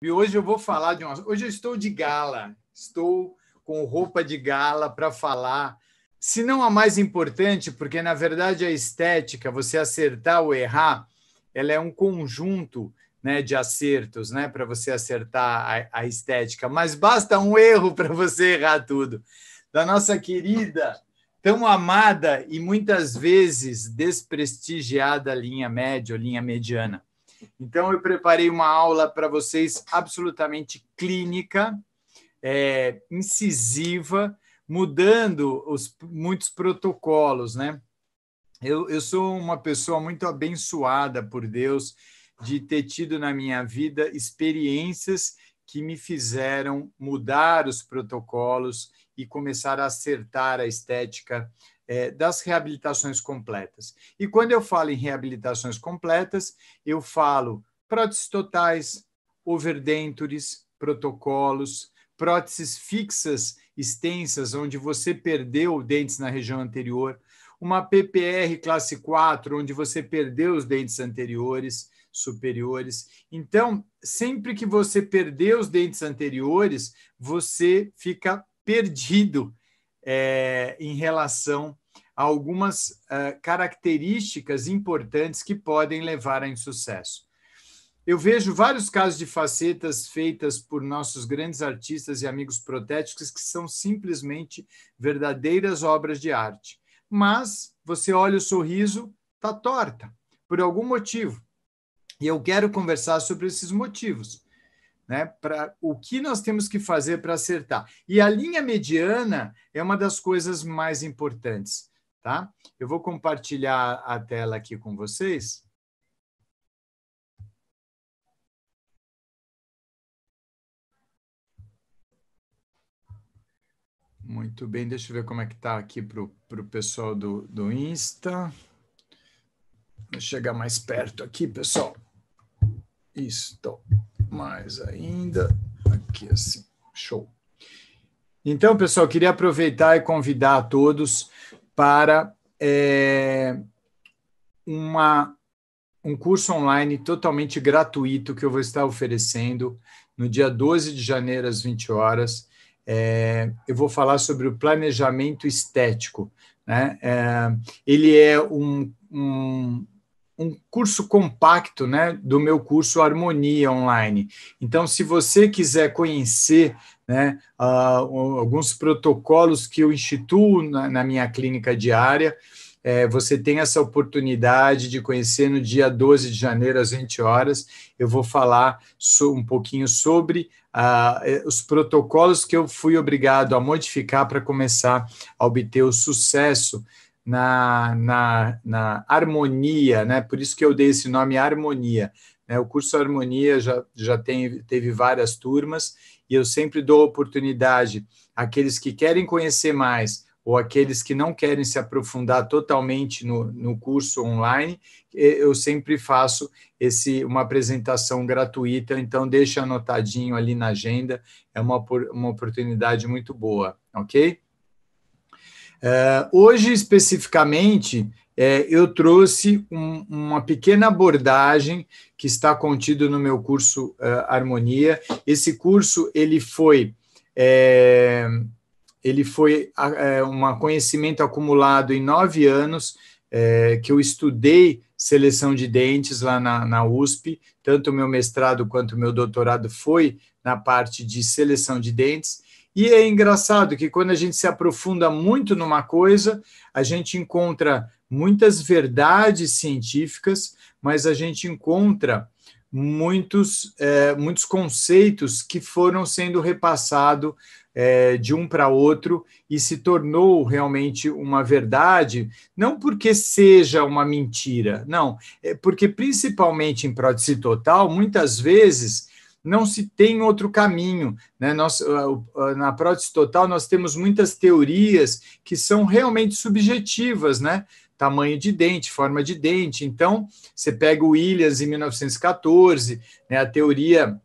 E hoje eu vou falar de uma. Hoje eu estou de gala, estou com roupa de gala para falar. Se não a mais importante, porque na verdade a estética, você acertar ou errar, ela é um conjunto né, de acertos né, para você acertar a, a estética, mas basta um erro para você errar tudo. Da nossa querida, tão amada e muitas vezes desprestigiada linha média linha mediana. Então, eu preparei uma aula para vocês absolutamente clínica, é, incisiva, mudando os muitos protocolos, né? Eu, eu sou uma pessoa muito abençoada por Deus de ter tido na minha vida experiências que me fizeram mudar os protocolos e começar a acertar a estética é, das reabilitações completas. E quando eu falo em reabilitações completas, eu falo próteses totais, overdentures, protocolos, próteses fixas extensas, onde você perdeu dentes na região anterior, uma PPR classe 4, onde você perdeu os dentes anteriores, superiores. Então, sempre que você perder os dentes anteriores, você fica perdido é, em relação a algumas uh, características importantes que podem levar a insucesso. Eu vejo vários casos de facetas feitas por nossos grandes artistas e amigos protéticos que são simplesmente verdadeiras obras de arte. Mas você olha o sorriso, tá torta, por algum motivo. E eu quero conversar sobre esses motivos né? Para o que nós temos que fazer para acertar. E a linha mediana é uma das coisas mais importantes, tá? Eu vou compartilhar a tela aqui com vocês. Muito bem, deixa eu ver como é que está aqui para o pessoal do, do Insta. Vou chegar mais perto aqui, pessoal. Isso, mais ainda. Aqui assim, show. Então, pessoal, queria aproveitar e convidar a todos para é, uma, um curso online totalmente gratuito que eu vou estar oferecendo no dia 12 de janeiro, às 20 horas. É, eu vou falar sobre o planejamento estético. Né? É, ele é um, um um curso compacto né, do meu curso Harmonia Online. Então, se você quiser conhecer né, uh, alguns protocolos que eu instituo na, na minha clínica diária, é, você tem essa oportunidade de conhecer no dia 12 de janeiro, às 20 horas. Eu vou falar so, um pouquinho sobre uh, os protocolos que eu fui obrigado a modificar para começar a obter o sucesso na, na, na harmonia, né? Por isso que eu dei esse nome harmonia. Né? O curso Harmonia já, já tem, teve várias turmas e eu sempre dou oportunidade àqueles que querem conhecer mais ou aqueles que não querem se aprofundar totalmente no, no curso online, eu sempre faço esse uma apresentação gratuita, então deixa anotadinho ali na agenda, é uma, uma oportunidade muito boa, ok? Eh, hoje, especificamente, é, eu trouxe um, uma pequena abordagem que está contido no meu curso eh, Harmonia. Esse curso ele foi é, ele foi é, um conhecimento acumulado em nove anos é, que eu estudei seleção de dentes lá na, na USP. Tanto o meu mestrado quanto o meu doutorado foi na parte de seleção de dentes e é engraçado que quando a gente se aprofunda muito numa coisa, a gente encontra muitas verdades científicas, mas a gente encontra muitos, é, muitos conceitos que foram sendo repassados é, de um para outro e se tornou realmente uma verdade, não porque seja uma mentira, não, é porque principalmente em prótese total, muitas vezes não se tem outro caminho. Né? Nós, ah, ah, na prótese total, nós temos muitas teorias que são realmente subjetivas, né? Tamanho de dente, forma de dente. Então, você pega o Williams em 1914, né, a teoria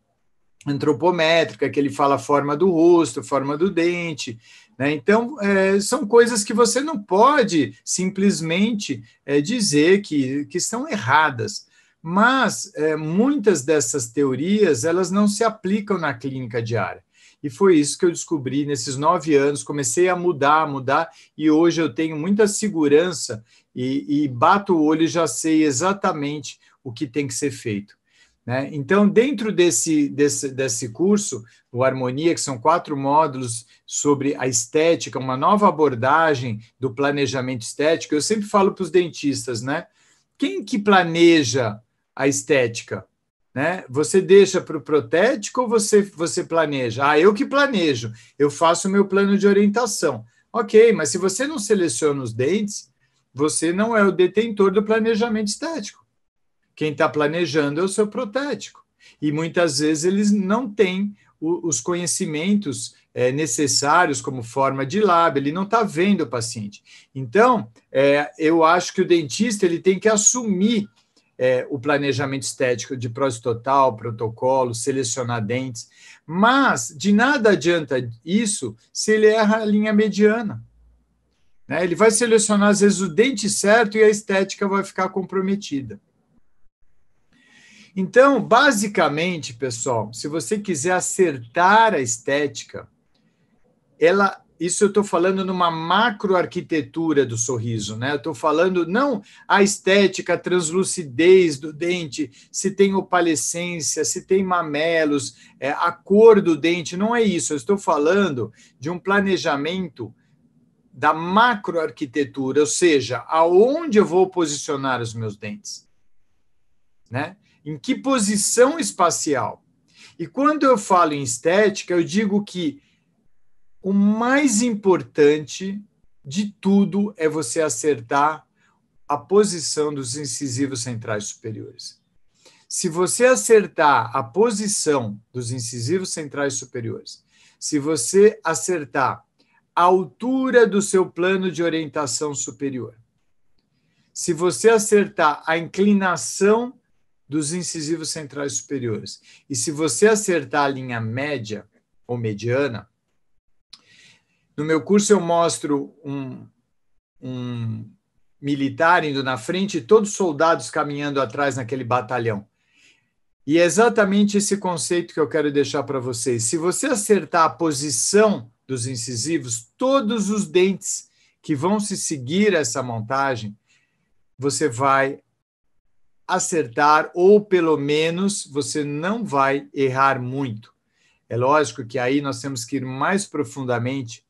antropométrica, que ele fala forma do rosto, forma do dente. Né? Então, é, são coisas que você não pode simplesmente é, dizer que, que estão erradas. Mas é, muitas dessas teorias elas não se aplicam na clínica diária. E foi isso que eu descobri nesses nove anos. Comecei a mudar, a mudar, e hoje eu tenho muita segurança e, e bato o olho e já sei exatamente o que tem que ser feito. Né? Então, dentro desse, desse, desse curso, o Harmonia, que são quatro módulos sobre a estética, uma nova abordagem do planejamento estético, eu sempre falo para os dentistas, né? Quem que planeja a estética? Né? Você deixa para o protético ou você, você planeja? Ah, eu que planejo, eu faço o meu plano de orientação. Ok, mas se você não seleciona os dentes, você não é o detentor do planejamento estético. Quem está planejando é o seu protético. E muitas vezes eles não têm o, os conhecimentos é, necessários como forma de lábio, ele não está vendo o paciente. Então, é, eu acho que o dentista ele tem que assumir é, o planejamento estético de próstata total, protocolo, selecionar dentes. Mas de nada adianta isso se ele erra a linha mediana. Né? Ele vai selecionar, às vezes, o dente certo e a estética vai ficar comprometida. Então, basicamente, pessoal, se você quiser acertar a estética, ela isso eu estou falando numa macroarquitetura do sorriso, né? Eu estou falando não a estética, a translucidez do dente, se tem opalescência, se tem mamelos, é, a cor do dente, não é isso. Eu estou falando de um planejamento da macroarquitetura, ou seja, aonde eu vou posicionar os meus dentes, né? Em que posição espacial? E quando eu falo em estética, eu digo que o mais importante de tudo é você acertar a posição dos incisivos centrais superiores. Se você acertar a posição dos incisivos centrais superiores, se você acertar a altura do seu plano de orientação superior, se você acertar a inclinação dos incisivos centrais superiores e se você acertar a linha média ou mediana, no meu curso, eu mostro um, um militar indo na frente e todos os soldados caminhando atrás naquele batalhão. E é exatamente esse conceito que eu quero deixar para vocês. Se você acertar a posição dos incisivos, todos os dentes que vão se seguir essa montagem, você vai acertar, ou pelo menos você não vai errar muito. É lógico que aí nós temos que ir mais profundamente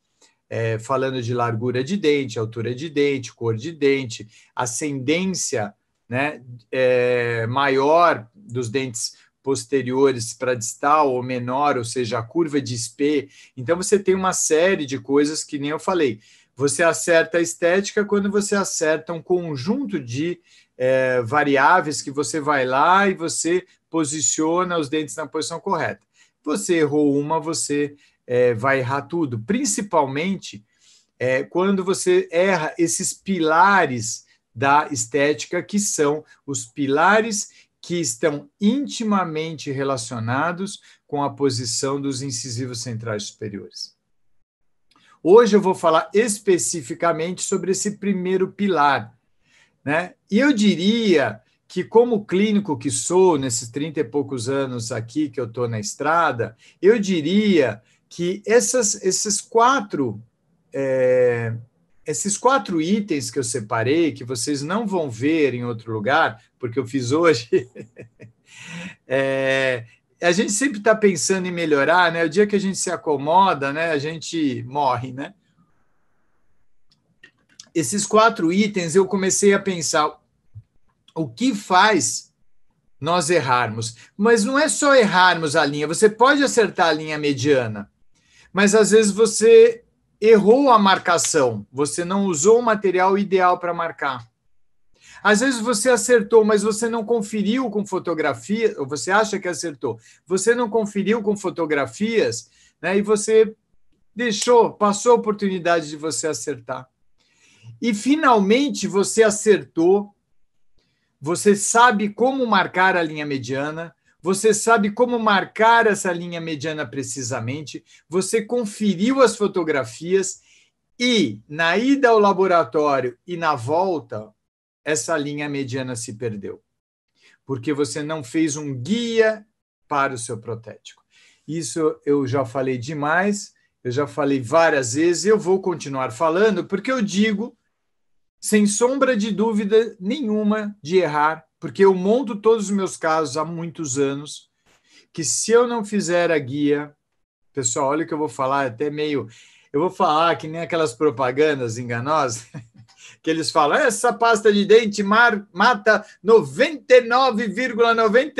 é, falando de largura de dente, altura de dente, cor de dente, ascendência né, é, maior dos dentes posteriores para distal ou menor, ou seja, a curva de SP. Então você tem uma série de coisas que nem eu falei. Você acerta a estética quando você acerta um conjunto de é, variáveis que você vai lá e você posiciona os dentes na posição correta. Você errou uma, você é, vai errar tudo, principalmente é, quando você erra esses pilares da estética, que são os pilares que estão intimamente relacionados com a posição dos incisivos centrais superiores. Hoje eu vou falar especificamente sobre esse primeiro pilar. Né? E eu diria que, como clínico que sou, nesses 30 e poucos anos aqui que eu estou na estrada, eu diria que essas, esses quatro é, esses quatro itens que eu separei, que vocês não vão ver em outro lugar, porque eu fiz hoje, é, a gente sempre está pensando em melhorar, né? O dia que a gente se acomoda, né? A gente morre, né? Esses quatro itens eu comecei a pensar o que faz nós errarmos, mas não é só errarmos a linha. Você pode acertar a linha mediana, mas às vezes você errou a marcação, você não usou o material ideal para marcar. Às vezes você acertou, mas você não conferiu com fotografia, ou você acha que acertou, você não conferiu com fotografias, né? E você deixou, passou a oportunidade de você acertar. E finalmente você acertou, você sabe como marcar a linha mediana, você sabe como marcar essa linha mediana precisamente, você conferiu as fotografias e na ida ao laboratório e na volta, essa linha mediana se perdeu, porque você não fez um guia para o seu protético. Isso eu já falei demais, eu já falei várias vezes, eu vou continuar falando, porque eu digo, sem sombra de dúvida nenhuma, de errar, porque eu monto todos os meus casos há muitos anos, que se eu não fizer a guia, pessoal, olha o que eu vou falar, é até meio, eu vou falar que nem aquelas propagandas enganosas, que eles falam, essa pasta de dente mar, mata 99,99%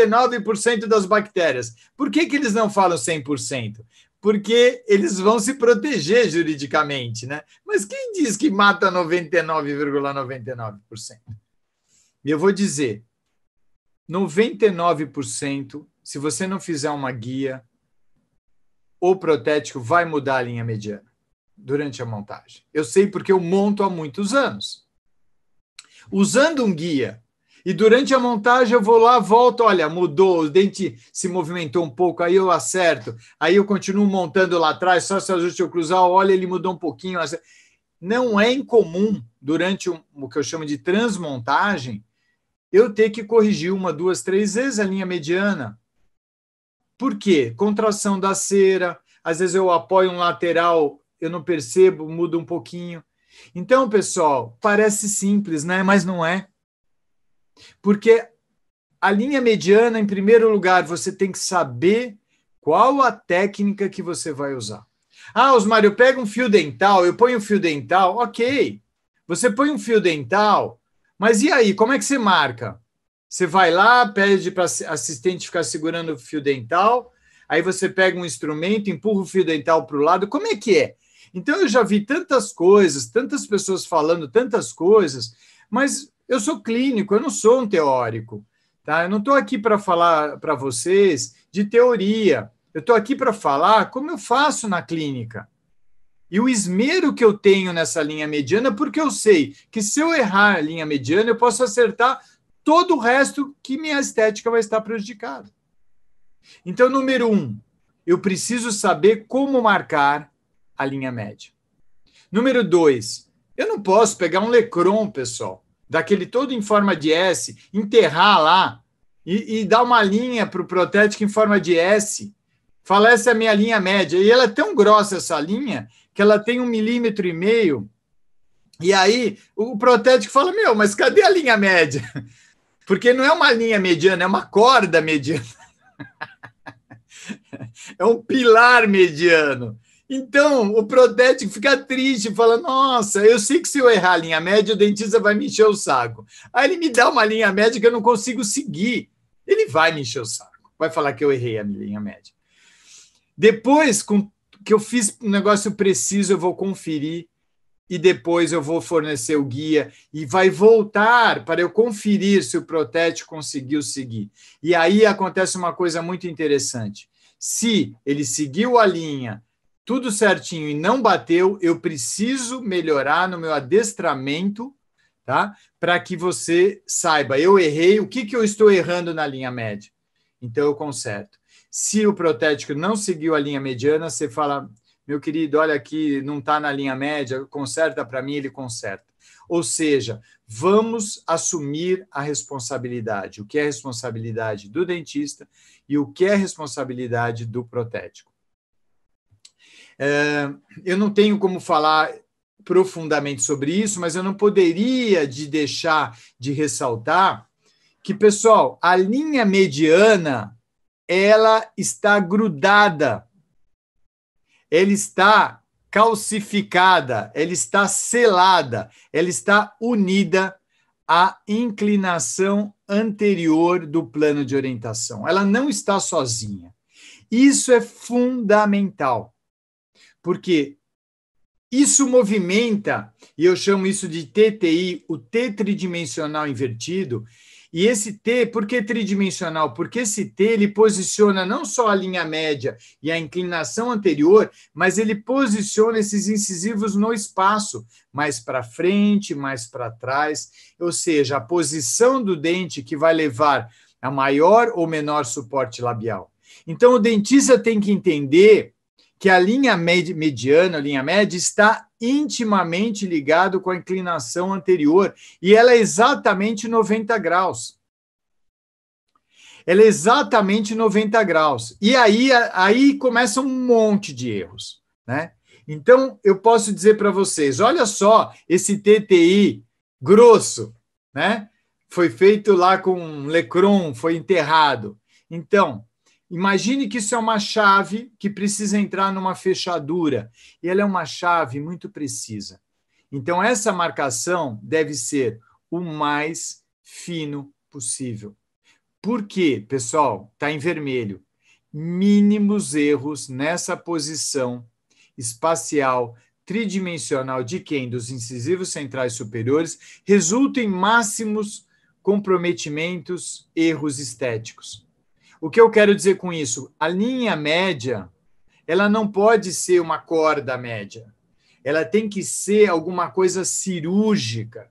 ,99 das bactérias. Por que, que eles não falam 100%? Porque eles vão se proteger juridicamente, né? Mas quem diz que mata 99,99%? ,99%? E eu vou dizer, 99%, se você não fizer uma guia, o protético vai mudar a linha mediana durante a montagem. Eu sei porque eu monto há muitos anos. Usando um guia, e durante a montagem eu vou lá, volto, olha, mudou, o dente se movimentou um pouco, aí eu acerto, aí eu continuo montando lá atrás, só se ajuste eu cruzar, olha, ele mudou um pouquinho. Não é incomum, durante um, o que eu chamo de transmontagem, eu ter que corrigir uma, duas, três vezes a linha mediana. Por quê? Contração da cera, às vezes eu apoio um lateral, eu não percebo, muda um pouquinho. Então, pessoal, parece simples, né? Mas não é. Porque a linha mediana, em primeiro lugar, você tem que saber qual a técnica que você vai usar. Ah, Osmar, eu pego um fio dental, eu ponho um fio dental. Ok. Você põe um fio dental, mas e aí, como é que você marca? Você vai lá, pede para assistente ficar segurando o fio dental, aí você pega um instrumento, empurra o fio dental para o lado. Como é que é? Então eu já vi tantas coisas, tantas pessoas falando tantas coisas, mas eu sou clínico, eu não sou um teórico. Tá? Eu não estou aqui para falar para vocês de teoria. Eu estou aqui para falar como eu faço na clínica. E o esmero que eu tenho nessa linha mediana, porque eu sei que se eu errar a linha mediana, eu posso acertar todo o resto que minha estética vai estar prejudicada. Então, número um, eu preciso saber como marcar a linha média. Número dois, eu não posso pegar um Lecron, pessoal, daquele todo em forma de S, enterrar lá e, e dar uma linha para o protético em forma de S Fala, essa é a minha linha média. E ela é tão grossa, essa linha, que ela tem um milímetro e meio. E aí o protético fala: Meu, mas cadê a linha média? Porque não é uma linha mediana, é uma corda mediana. é um pilar mediano. Então, o protético fica triste, fala: Nossa, eu sei que se eu errar a linha média, o dentista vai me encher o saco. Aí ele me dá uma linha média que eu não consigo seguir. Ele vai me encher o saco, vai falar que eu errei a minha linha média. Depois com, que eu fiz um negócio preciso, eu vou conferir e depois eu vou fornecer o guia e vai voltar para eu conferir se o protético conseguiu seguir. E aí acontece uma coisa muito interessante. Se ele seguiu a linha, tudo certinho e não bateu, eu preciso melhorar no meu adestramento, tá? Para que você saiba, eu errei, o que, que eu estou errando na linha média. Então eu conserto. Se o protético não seguiu a linha mediana, você fala, meu querido, olha aqui, não está na linha média, conserta para mim, ele conserta. Ou seja, vamos assumir a responsabilidade, o que é responsabilidade do dentista e o que é responsabilidade do protético. É, eu não tenho como falar profundamente sobre isso, mas eu não poderia de deixar de ressaltar que, pessoal, a linha mediana ela está grudada, ela está calcificada, ela está selada, ela está unida à inclinação anterior do plano de orientação. Ela não está sozinha. Isso é fundamental, porque isso movimenta, e eu chamo isso de TTI, o tridimensional invertido, e esse T, por que tridimensional? Porque esse T ele posiciona não só a linha média e a inclinação anterior, mas ele posiciona esses incisivos no espaço, mais para frente, mais para trás, ou seja, a posição do dente que vai levar a maior ou menor suporte labial. Então o dentista tem que entender que a linha mediana, a linha média está intimamente ligado com a inclinação anterior e ela é exatamente 90 graus. Ela é exatamente 90 graus. E aí, aí começa um monte de erros, né? Então, eu posso dizer para vocês, olha só esse TTI grosso, né? Foi feito lá com Lecron, foi enterrado. Então, Imagine que isso é uma chave que precisa entrar numa fechadura. E ela é uma chave muito precisa. Então, essa marcação deve ser o mais fino possível. Por quê, pessoal? Está em vermelho. Mínimos erros nessa posição espacial tridimensional de quem dos incisivos centrais superiores resultam em máximos comprometimentos, erros estéticos. O que eu quero dizer com isso? A linha média, ela não pode ser uma corda média. Ela tem que ser alguma coisa cirúrgica,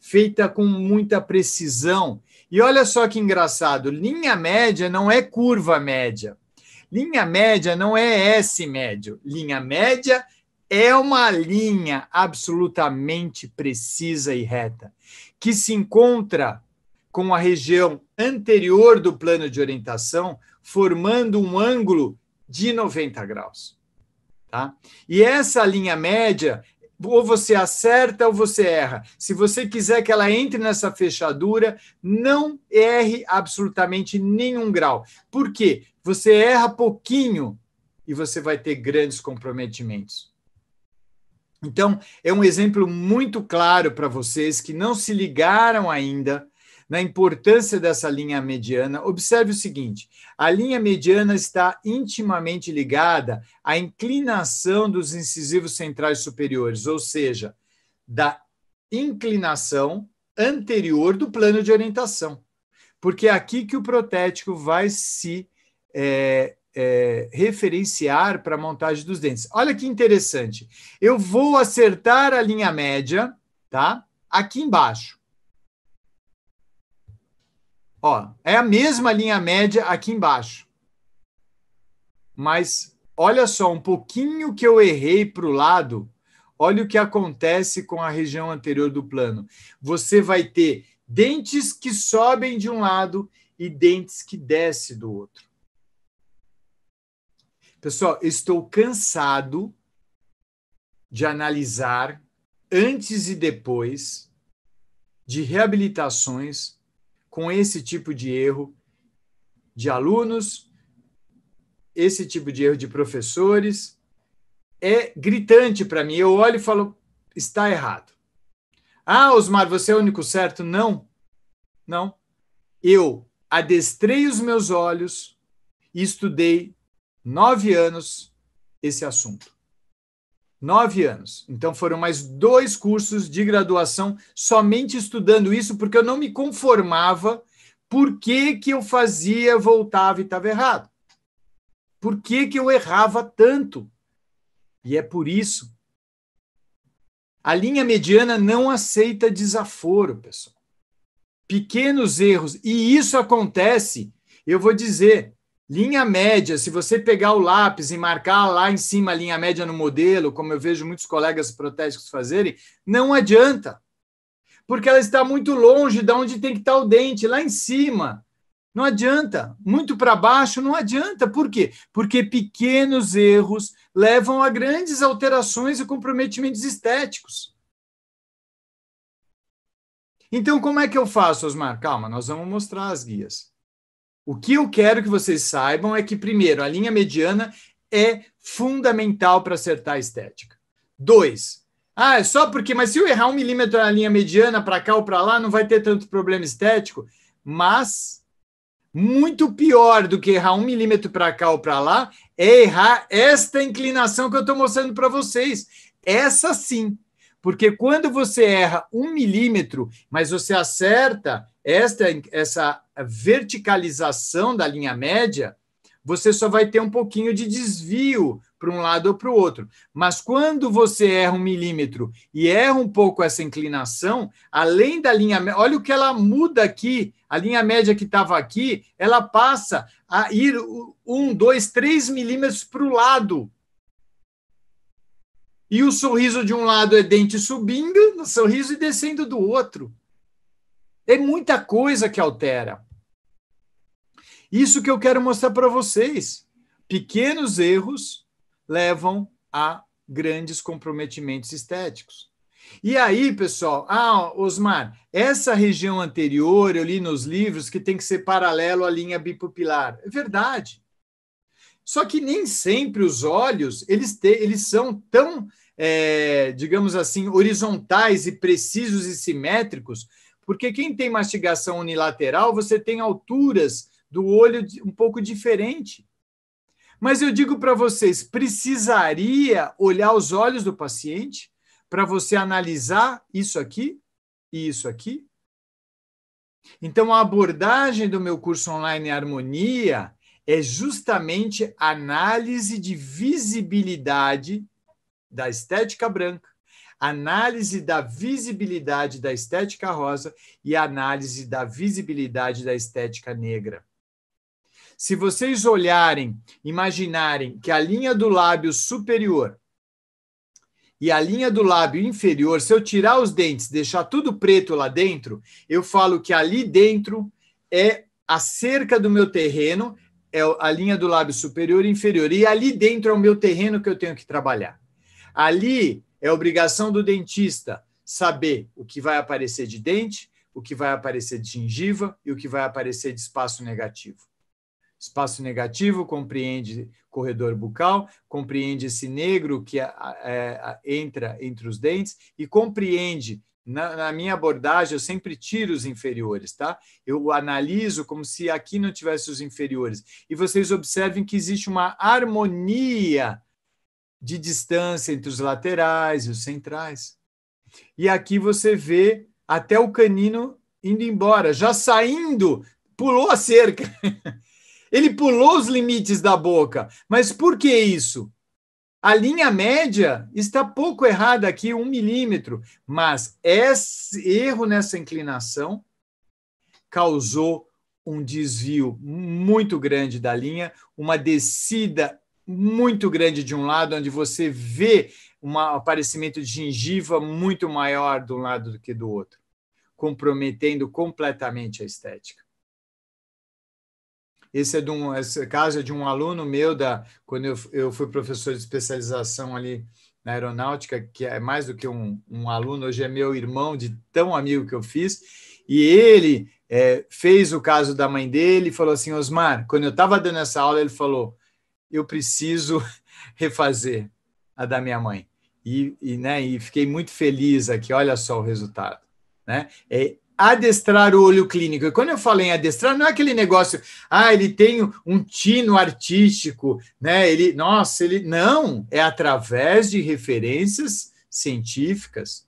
feita com muita precisão. E olha só que engraçado, linha média não é curva média. Linha média não é S médio. Linha média é uma linha absolutamente precisa e reta, que se encontra com a região anterior do plano de orientação, formando um ângulo de 90 graus. Tá? E essa linha média, ou você acerta ou você erra. Se você quiser que ela entre nessa fechadura, não erre absolutamente nenhum grau. Por quê? Você erra pouquinho e você vai ter grandes comprometimentos. Então, é um exemplo muito claro para vocês que não se ligaram ainda na importância dessa linha mediana, observe o seguinte: a linha mediana está intimamente ligada à inclinação dos incisivos centrais superiores, ou seja, da inclinação anterior do plano de orientação. Porque é aqui que o protético vai se é, é, referenciar para a montagem dos dentes. Olha que interessante. Eu vou acertar a linha média, tá? Aqui embaixo. Ó, é a mesma linha média aqui embaixo. Mas olha só, um pouquinho que eu errei para o lado, olha o que acontece com a região anterior do plano. Você vai ter dentes que sobem de um lado e dentes que descem do outro. Pessoal, estou cansado de analisar antes e depois de reabilitações com esse tipo de erro de alunos, esse tipo de erro de professores. É gritante para mim. Eu olho e falo: está errado. Ah, Osmar, você é o único certo? Não. Não. Eu adestrei os meus olhos e estudei nove anos esse assunto. Nove anos. Então foram mais dois cursos de graduação somente estudando isso, porque eu não me conformava por que, que eu fazia, voltava e estava errado. Por que, que eu errava tanto? E é por isso. A linha mediana não aceita desaforo, pessoal. Pequenos erros. E isso acontece, eu vou dizer, Linha média, se você pegar o lápis e marcar lá em cima a linha média no modelo, como eu vejo muitos colegas protéticos fazerem, não adianta, porque ela está muito longe de onde tem que estar o dente, lá em cima. Não adianta. Muito para baixo não adianta. Por quê? Porque pequenos erros levam a grandes alterações e comprometimentos estéticos. Então, como é que eu faço, Osmar? Calma, nós vamos mostrar as guias. O que eu quero que vocês saibam é que, primeiro, a linha mediana é fundamental para acertar a estética. Dois, ah, é só porque, mas se eu errar um milímetro na linha mediana para cá ou para lá, não vai ter tanto problema estético. Mas muito pior do que errar um milímetro para cá ou para lá é errar esta inclinação que eu estou mostrando para vocês. Essa sim. Porque quando você erra um milímetro, mas você acerta esta, essa verticalização da linha média, você só vai ter um pouquinho de desvio para um lado ou para o outro. Mas quando você erra um milímetro e erra um pouco essa inclinação, além da linha média, olha o que ela muda aqui, a linha média que estava aqui, ela passa a ir um, dois, três milímetros para o lado. E o sorriso de um lado é dente subindo, no sorriso e descendo do outro. É muita coisa que altera. Isso que eu quero mostrar para vocês. Pequenos erros levam a grandes comprometimentos estéticos. E aí, pessoal, ah, Osmar, essa região anterior, eu li nos livros que tem que ser paralelo à linha bipupilar. É verdade. Só que nem sempre os olhos, eles, te, eles são tão, é, digamos assim, horizontais e precisos e simétricos, porque quem tem mastigação unilateral, você tem alturas do olho um pouco diferente. Mas eu digo para vocês, precisaria olhar os olhos do paciente para você analisar isso aqui e isso aqui? Então, a abordagem do meu curso online Harmonia é justamente análise de visibilidade da estética branca, análise da visibilidade da estética rosa e análise da visibilidade da estética negra. Se vocês olharem, imaginarem que a linha do lábio superior e a linha do lábio inferior, se eu tirar os dentes, deixar tudo preto lá dentro, eu falo que ali dentro é a cerca do meu terreno, é a linha do lábio superior e inferior. E ali dentro é o meu terreno que eu tenho que trabalhar. Ali é obrigação do dentista saber o que vai aparecer de dente, o que vai aparecer de gengiva e o que vai aparecer de espaço negativo. Espaço negativo compreende corredor bucal, compreende esse negro que é, é, entra entre os dentes e compreende. Na, na, minha abordagem, eu sempre tiro os inferiores, tá? Eu analiso como se aqui não tivesse os inferiores. E vocês observem que existe uma harmonia de distância entre os laterais e os centrais. E aqui você vê até o canino indo embora, já saindo, pulou a cerca. Ele pulou os limites da boca. Mas por que isso? A linha média está pouco errada aqui, um milímetro, mas esse erro nessa inclinação causou um desvio muito grande da linha, uma descida muito grande de um lado, onde você vê um aparecimento de gengiva muito maior de um lado do que do outro, comprometendo completamente a estética. Esse é de um esse caso é de um aluno meu da quando eu, eu fui professor de especialização ali na aeronáutica, que é mais do que um, um aluno, hoje é meu irmão de tão amigo que eu fiz, e ele é, fez o caso da mãe dele e falou assim: Osmar, quando eu estava dando essa aula, ele falou: eu preciso refazer a da minha mãe. E, e, né, e fiquei muito feliz aqui, olha só o resultado. Né? É, adestrar o olho clínico. E quando eu falo em adestrar, não é aquele negócio, ah, ele tem um tino artístico, né? Ele, nossa, ele não, é através de referências científicas.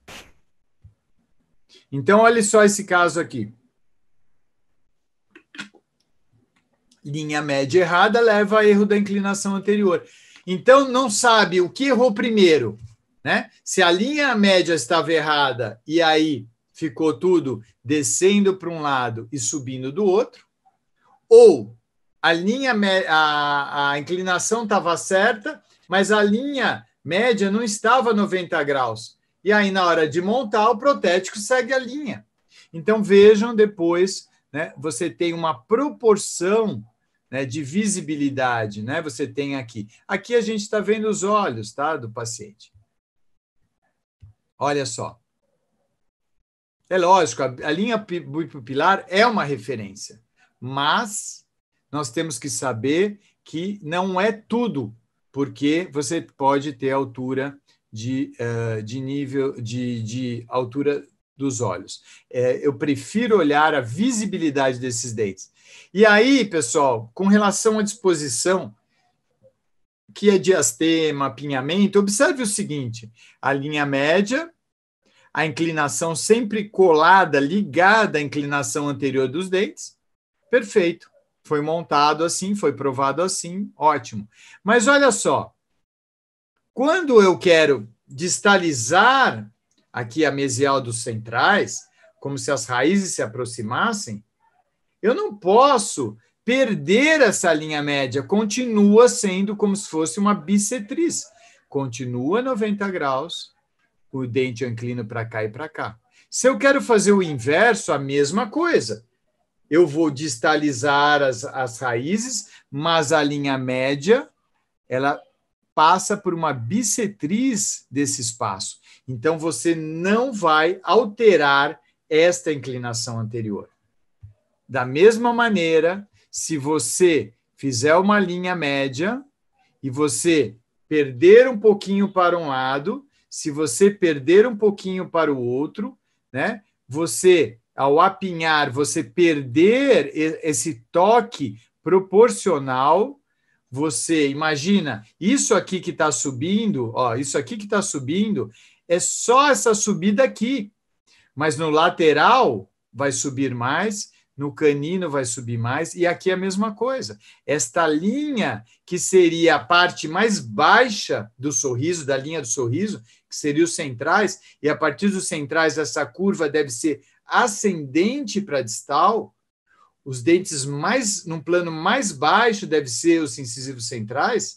Então, olha só esse caso aqui. Linha média errada leva a erro da inclinação anterior. Então, não sabe o que errou primeiro, né? Se a linha média estava errada e aí ficou tudo descendo para um lado e subindo do outro, ou a linha a, a inclinação estava certa, mas a linha média não estava 90 graus. E aí, na hora de montar, o protético segue a linha. Então, vejam depois, né, você tem uma proporção né, de visibilidade, né? Você tem aqui. Aqui a gente está vendo os olhos tá, do paciente. Olha só. É lógico, a, a linha pupilar é uma referência, mas nós temos que saber que não é tudo, porque você pode ter altura de, uh, de nível de, de altura dos olhos. É, eu prefiro olhar a visibilidade desses dentes. E aí, pessoal, com relação à disposição, que é diastema, apinhamento, observe o seguinte: a linha média a inclinação sempre colada, ligada à inclinação anterior dos dentes, perfeito. Foi montado assim, foi provado assim, ótimo. Mas olha só, quando eu quero distalizar aqui a mesial dos centrais, como se as raízes se aproximassem, eu não posso perder essa linha média, continua sendo como se fosse uma bissetriz. Continua 90 graus, com o dente eu inclino para cá e para cá. Se eu quero fazer o inverso, a mesma coisa. Eu vou distalizar as, as raízes, mas a linha média ela passa por uma bissetriz desse espaço. Então você não vai alterar esta inclinação anterior. Da mesma maneira, se você fizer uma linha média e você perder um pouquinho para um lado, se você perder um pouquinho para o outro, né? Você, ao apinhar, você perder esse toque proporcional, você imagina isso aqui que está subindo, ó, isso aqui que está subindo é só essa subida aqui, mas no lateral vai subir mais, no canino vai subir mais e aqui é a mesma coisa. Esta linha que seria a parte mais baixa do sorriso, da linha do sorriso, que seriam os centrais, e a partir dos centrais essa curva deve ser ascendente para distal, os dentes mais num plano mais baixo deve ser os incisivos centrais.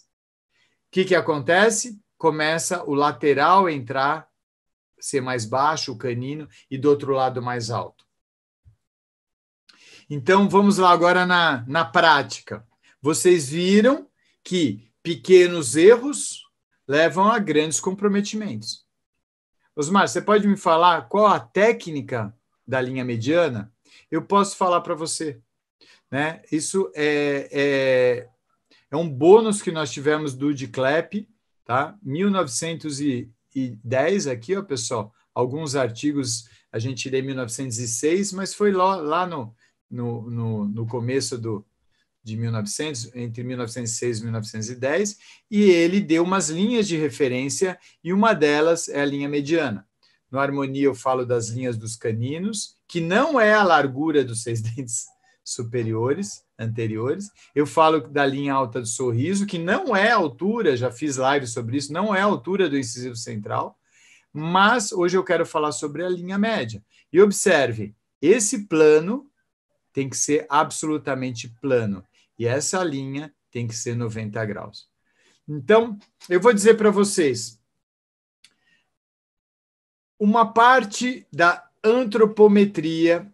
O que, que acontece? Começa o lateral a entrar, ser mais baixo, o canino, e do outro lado mais alto. Então vamos lá agora na, na prática. Vocês viram que pequenos erros levam a grandes comprometimentos. Osmar, você pode me falar qual a técnica da linha mediana? Eu posso falar para você. Né? Isso é, é, é, um bônus que nós tivemos do DCLEP, tá? 1910 aqui, ó, pessoal. Alguns artigos a gente lê em 1906, mas foi lá, lá no, no, no, no começo do, de 1900, entre 1906 e 1910, e ele deu umas linhas de referência e uma delas é a linha mediana. No harmonia eu falo das linhas dos caninos, que não é a largura dos seis dentes superiores, anteriores. Eu falo da linha alta do sorriso, que não é a altura, já fiz live sobre isso, não é a altura do incisivo central, mas hoje eu quero falar sobre a linha média. E observe, esse plano tem que ser absolutamente plano. E essa linha tem que ser 90 graus. Então, eu vou dizer para vocês: uma parte da antropometria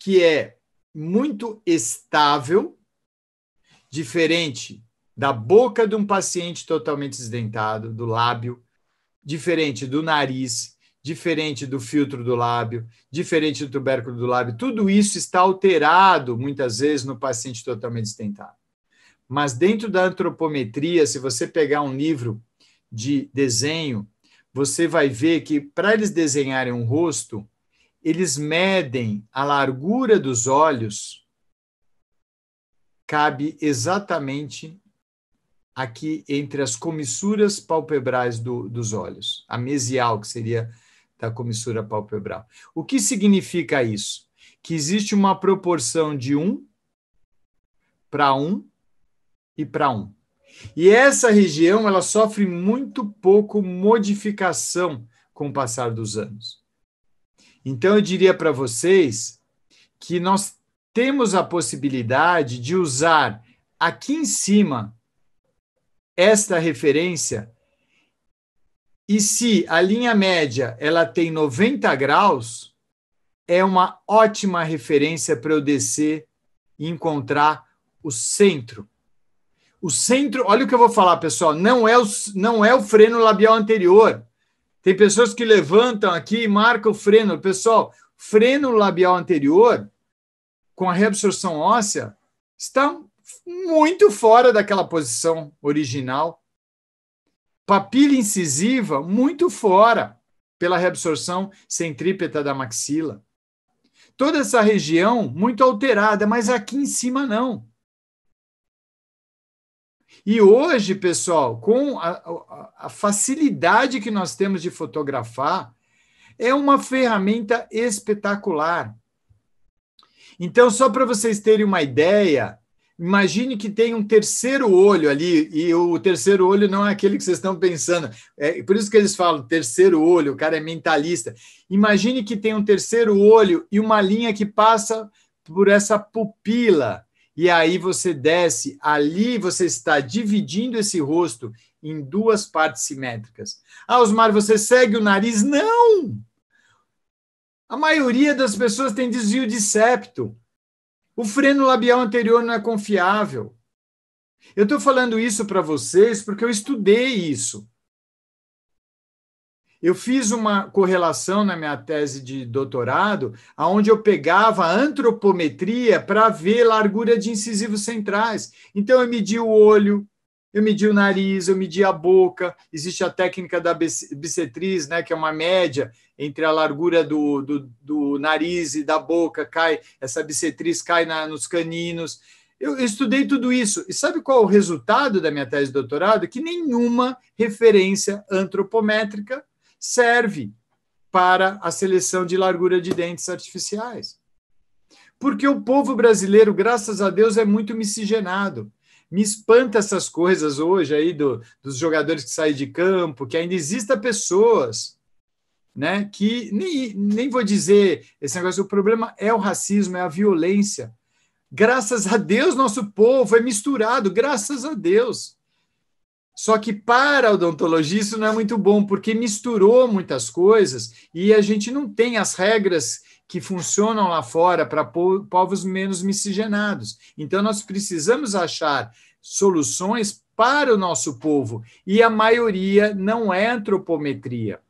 que é muito estável, diferente da boca de um paciente totalmente desdentado, do lábio, diferente do nariz, diferente do filtro do lábio, diferente do tubérculo do lábio. Tudo isso está alterado muitas vezes no paciente totalmente destentado. Mas dentro da antropometria, se você pegar um livro de desenho, você vai ver que para eles desenharem um rosto, eles medem a largura dos olhos cabe exatamente aqui entre as comissuras palpebrais do, dos olhos, a mesial, que seria da comissura palpebral. O que significa isso? Que existe uma proporção de 1 para 1 e para 1. E essa região ela sofre muito pouco modificação com o passar dos anos. Então eu diria para vocês que nós temos a possibilidade de usar aqui em cima esta referência e se a linha média ela tem 90 graus, é uma ótima referência para eu descer e encontrar o centro. O centro, olha o que eu vou falar, pessoal, não é o, não é o freno labial anterior. Tem pessoas que levantam aqui e marcam o freno. Pessoal, freno labial anterior, com a reabsorção óssea, está muito fora daquela posição original papila incisiva muito fora pela reabsorção centrípeta da maxila. Toda essa região muito alterada, mas aqui em cima não. E hoje, pessoal, com a, a facilidade que nós temos de fotografar, é uma ferramenta espetacular. Então, só para vocês terem uma ideia, Imagine que tem um terceiro olho ali, e o terceiro olho não é aquele que vocês estão pensando. É por isso que eles falam terceiro olho, o cara é mentalista. Imagine que tem um terceiro olho e uma linha que passa por essa pupila. E aí você desce, ali você está dividindo esse rosto em duas partes simétricas. Ah, Osmar, você segue o nariz? Não! A maioria das pessoas tem desvio de septo. O freno labial anterior não é confiável. Eu estou falando isso para vocês porque eu estudei isso. Eu fiz uma correlação na minha tese de doutorado, aonde eu pegava a antropometria para ver largura de incisivos centrais. Então eu medi o olho, eu medi o nariz, eu medi a boca. Existe a técnica da bissetriz, né, que é uma média entre a largura do, do, do nariz e da boca. Cai essa bissetriz cai na, nos caninos. Eu estudei tudo isso. E sabe qual é o resultado da minha tese de doutorado? Que nenhuma referência antropométrica serve para a seleção de largura de dentes artificiais. Porque o povo brasileiro, graças a Deus, é muito miscigenado me espanta essas coisas hoje aí do, dos jogadores que saem de campo, que ainda exista pessoas, né, que nem, nem vou dizer esse negócio, o problema é o racismo, é a violência. Graças a Deus nosso povo é misturado, graças a Deus. Só que para a odontologia isso não é muito bom, porque misturou muitas coisas e a gente não tem as regras que funcionam lá fora para povos menos miscigenados. Então, nós precisamos achar soluções para o nosso povo, e a maioria não é antropometria.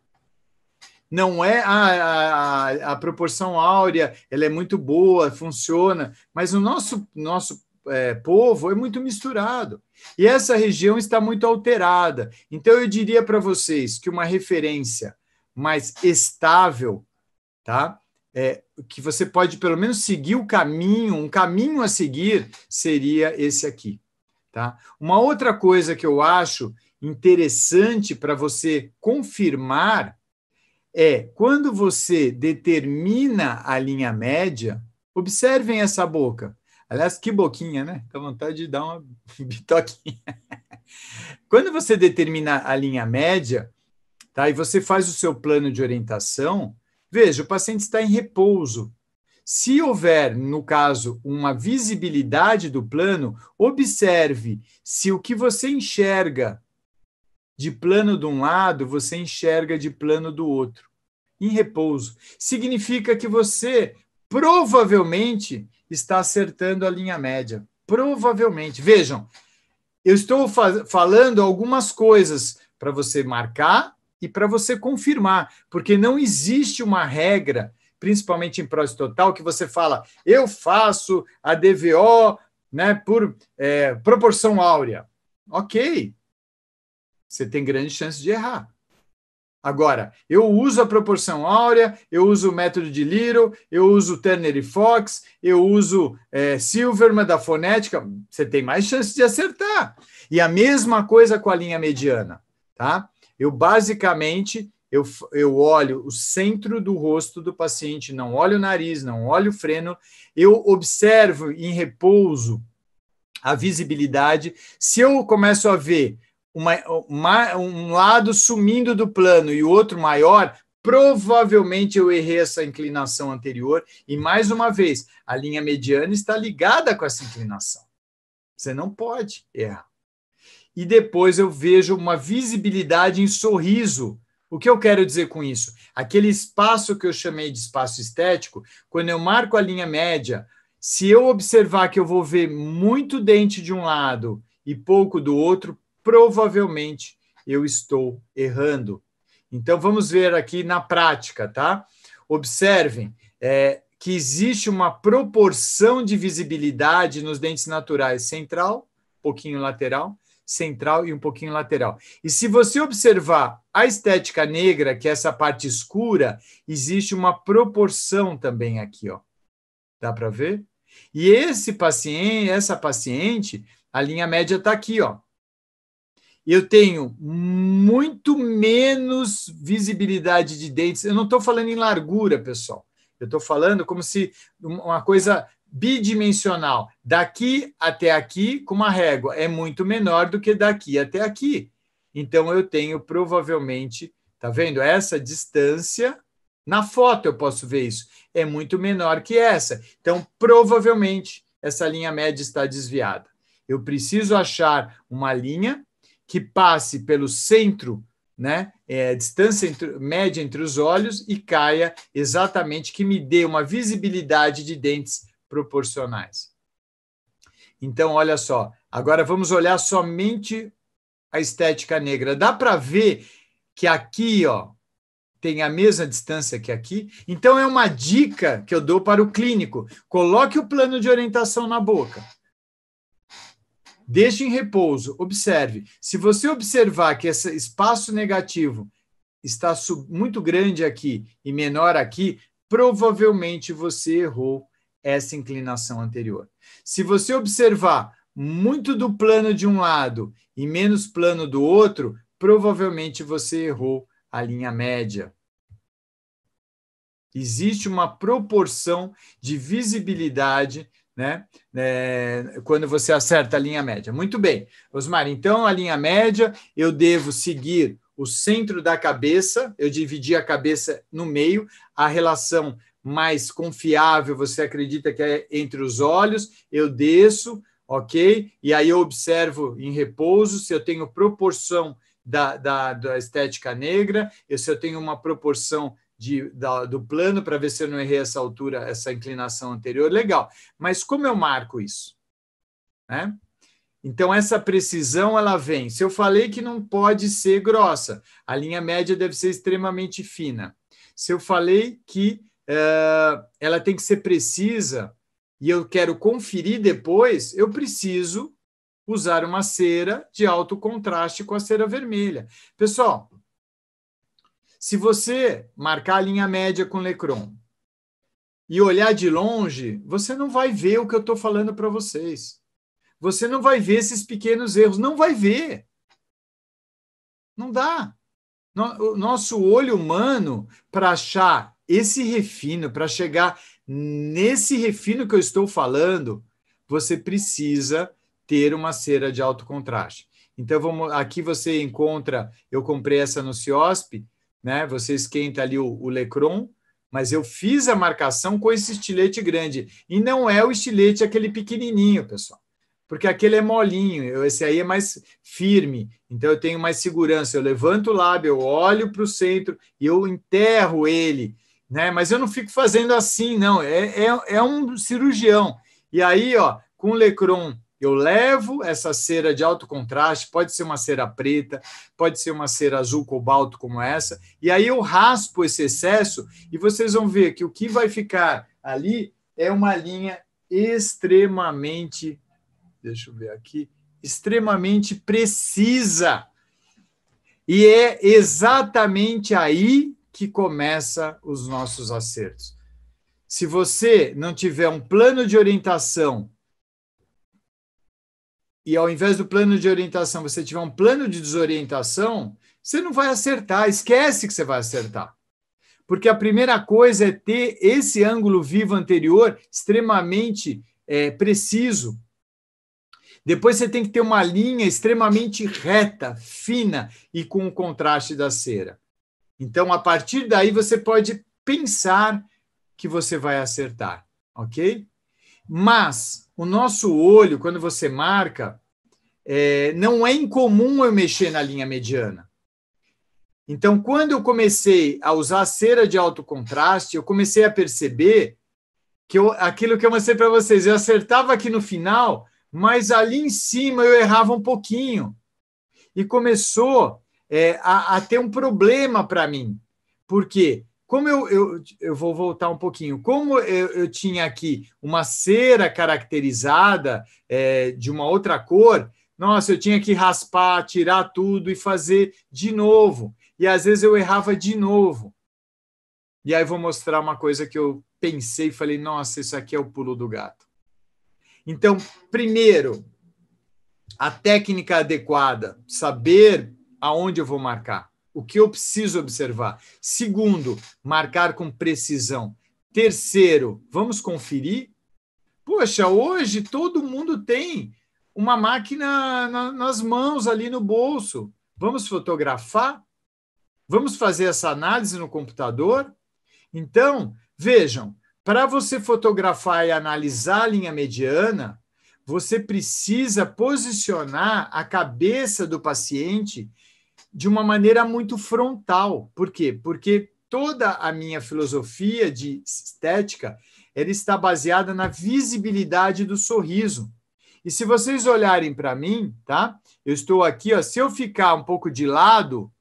Não é ah, a, a, a proporção áurea, ela é muito boa, funciona, mas o nosso, nosso é, povo é muito misturado. E essa região está muito alterada. Então, eu diria para vocês que uma referência mais estável, tá? é, que você pode pelo menos seguir o caminho, um caminho a seguir seria esse aqui. Tá? Uma outra coisa que eu acho interessante para você confirmar é quando você determina a linha média, observem essa boca. Aliás, que boquinha, né? Dá vontade de dar uma bitoquinha. quando você determina a linha média, tá? E você faz o seu plano de orientação, Veja, o paciente está em repouso. Se houver, no caso, uma visibilidade do plano, observe se o que você enxerga de plano de um lado, você enxerga de plano do outro. Em repouso. Significa que você provavelmente está acertando a linha média. Provavelmente. Vejam, eu estou falando algumas coisas para você marcar e para você confirmar, porque não existe uma regra, principalmente em prosa total, que você fala, eu faço a DVO né, por é, proporção áurea. Ok, você tem grande chance de errar. Agora, eu uso a proporção áurea, eu uso o método de Little, eu uso Turner e Fox, eu uso é, Silverman da fonética, você tem mais chance de acertar. E a mesma coisa com a linha mediana, tá? Eu basicamente eu, eu olho o centro do rosto do paciente, não olho o nariz, não olho o freno, eu observo em repouso a visibilidade. Se eu começo a ver uma, uma, um lado sumindo do plano e o outro maior, provavelmente eu errei essa inclinação anterior. E mais uma vez, a linha mediana está ligada com essa inclinação. Você não pode errar e depois eu vejo uma visibilidade em sorriso. O que eu quero dizer com isso? Aquele espaço que eu chamei de espaço estético, quando eu marco a linha média, se eu observar que eu vou ver muito dente de um lado e pouco do outro, provavelmente eu estou errando. Então vamos ver aqui na prática, tá? Observem é, que existe uma proporção de visibilidade nos dentes naturais central, pouquinho lateral, central e um pouquinho lateral. E se você observar a estética negra, que é essa parte escura, existe uma proporção também aqui, ó. Dá para ver? E esse paciente, essa paciente, a linha média está aqui, ó. Eu tenho muito menos visibilidade de dentes. Eu não estou falando em largura, pessoal. Eu estou falando como se uma coisa bidimensional. Daqui até aqui, com uma régua, é muito menor do que daqui até aqui. Então, eu tenho provavelmente, tá vendo? Essa distância, na foto eu posso ver isso, é muito menor que essa. Então, provavelmente, essa linha média está desviada. Eu preciso achar uma linha que passe pelo centro, né? É, distância entre, média entre os olhos e caia exatamente, que me dê uma visibilidade de dentes proporcionais. Então, olha só, agora vamos olhar somente a estética negra. Dá para ver que aqui, ó, tem a mesma distância que aqui. Então, é uma dica que eu dou para o clínico: coloque o plano de orientação na boca. Deixe em repouso, observe. Se você observar que esse espaço negativo está muito grande aqui e menor aqui, provavelmente você errou essa inclinação anterior. Se você observar muito do plano de um lado e menos plano do outro, provavelmente você errou a linha média. Existe uma proporção de visibilidade né? É, quando você acerta a linha média. Muito bem, Osmar, então a linha média eu devo seguir o centro da cabeça, eu dividi a cabeça no meio, a relação mais confiável você acredita que é entre os olhos, eu desço, ok? E aí eu observo em repouso se eu tenho proporção da, da, da estética negra, se eu tenho uma proporção de, da, do plano para ver se eu não errei essa altura, essa inclinação anterior, legal. Mas como eu marco isso? Né? Então, essa precisão ela vem. Se eu falei que não pode ser grossa, a linha média deve ser extremamente fina. Se eu falei que é, ela tem que ser precisa e eu quero conferir depois, eu preciso usar uma cera de alto contraste com a cera vermelha. Pessoal, se você marcar a linha média com Lecron e olhar de longe, você não vai ver o que eu estou falando para vocês. Você não vai ver esses pequenos erros. Não vai ver. Não dá. O nosso olho humano, para achar esse refino, para chegar nesse refino que eu estou falando, você precisa ter uma cera de alto contraste. Então, vamos, aqui você encontra, eu comprei essa no CIOSP, né? Você esquenta ali o, o Lecron, mas eu fiz a marcação com esse estilete grande. E não é o estilete aquele pequenininho, pessoal. Porque aquele é molinho, esse aí é mais firme, então eu tenho mais segurança. Eu levanto o lábio, eu olho para o centro e eu enterro ele né? Mas eu não fico fazendo assim, não. É, é, é um cirurgião. E aí, ó, com o Lecron, eu levo essa cera de alto contraste, pode ser uma cera preta, pode ser uma cera azul cobalto como essa, e aí eu raspo esse excesso e vocês vão ver que o que vai ficar ali é uma linha extremamente, deixa eu ver aqui, extremamente precisa. E é exatamente aí que começa os nossos acertos. Se você não tiver um plano de orientação e ao invés do plano de orientação você tiver um plano de desorientação, você não vai acertar, esquece que você vai acertar. Porque a primeira coisa é ter esse ângulo vivo anterior extremamente é, preciso. Depois você tem que ter uma linha extremamente reta, fina e com o contraste da cera. Então, a partir daí, você pode pensar que você vai acertar, ok? Mas o nosso olho, quando você marca, é, não é incomum eu mexer na linha mediana. Então, quando eu comecei a usar a cera de alto contraste, eu comecei a perceber que eu, aquilo que eu mostrei para vocês, eu acertava aqui no final, mas ali em cima eu errava um pouquinho. E começou é, a, a, ter um problema para mim. Porque, como eu, eu, eu vou voltar um pouquinho, como eu, eu tinha aqui uma cera caracterizada é, de uma outra cor, nossa, eu tinha que raspar, tirar tudo e fazer de novo. E às vezes eu errava de novo. E aí vou mostrar uma coisa que eu pensei e falei: nossa, isso aqui é o pulo do gato. Então, primeiro, a técnica adequada, saber aonde eu vou marcar, o que eu preciso observar. Segundo, marcar com precisão. Terceiro, vamos conferir. Poxa, hoje todo mundo tem uma máquina na, nas mãos, ali no bolso. Vamos fotografar? Vamos fazer essa análise no computador? Então, vejam, para você fotografar e analisar a linha mediana, você precisa posicionar a cabeça do paciente de uma maneira muito frontal. Por quê? Porque toda a minha filosofia de estética ela está baseada na visibilidade do sorriso. E se vocês olharem para mim, tá? Eu estou aqui, ó, se eu ficar um pouco de lado,